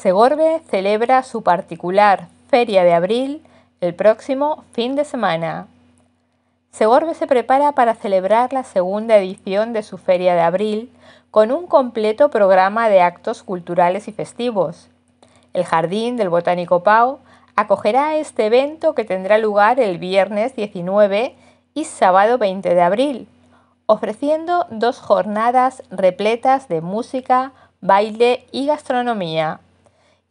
Segorbe celebra su particular Feria de Abril el próximo fin de semana. Segorbe se prepara para celebrar la segunda edición de su Feria de Abril con un completo programa de actos culturales y festivos. El Jardín del Botánico Pau acogerá este evento que tendrá lugar el viernes 19 y sábado 20 de abril, ofreciendo dos jornadas repletas de música, baile y gastronomía.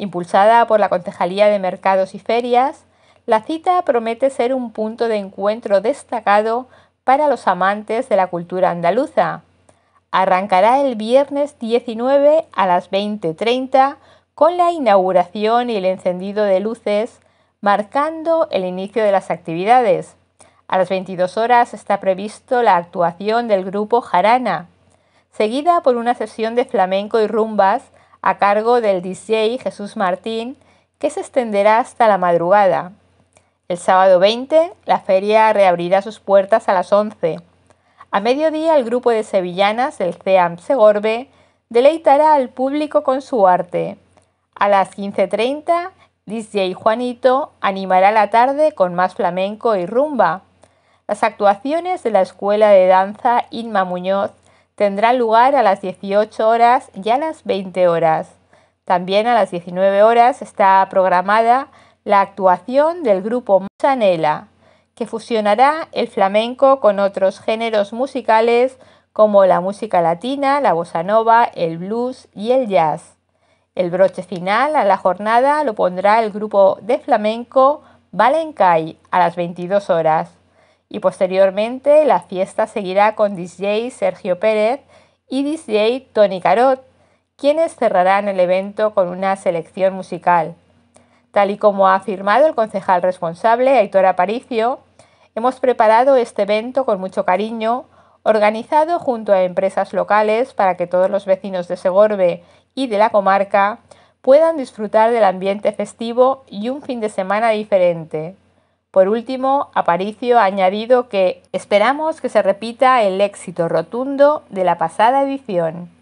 Impulsada por la Concejalía de Mercados y Ferias, la cita promete ser un punto de encuentro destacado para los amantes de la cultura andaluza. Arrancará el viernes 19 a las 20.30 con la inauguración y el encendido de luces, marcando el inicio de las actividades. A las 22 horas está previsto la actuación del grupo Jarana, seguida por una sesión de flamenco y rumbas a cargo del DJ Jesús Martín, que se extenderá hasta la madrugada. El sábado 20, la feria reabrirá sus puertas a las 11. A mediodía, el grupo de sevillanas del CEAM Segorbe deleitará al público con su arte. A las 15.30, DJ Juanito animará la tarde con más flamenco y rumba. Las actuaciones de la Escuela de Danza Inma Muñoz tendrá lugar a las 18 horas y a las 20 horas. También a las 19 horas está programada la actuación del grupo Chanela, que fusionará el flamenco con otros géneros musicales como la música latina, la bossa nova, el blues y el jazz. El broche final a la jornada lo pondrá el grupo de flamenco Valencay a las 22 horas y posteriormente la fiesta seguirá con DJ Sergio Pérez y DJ Tony Carot, quienes cerrarán el evento con una selección musical. Tal y como ha afirmado el concejal responsable, Aitor Aparicio, hemos preparado este evento con mucho cariño, organizado junto a empresas locales para que todos los vecinos de Segorbe y de la comarca puedan disfrutar del ambiente festivo y un fin de semana diferente. Por último, Aparicio ha añadido que esperamos que se repita el éxito rotundo de la pasada edición.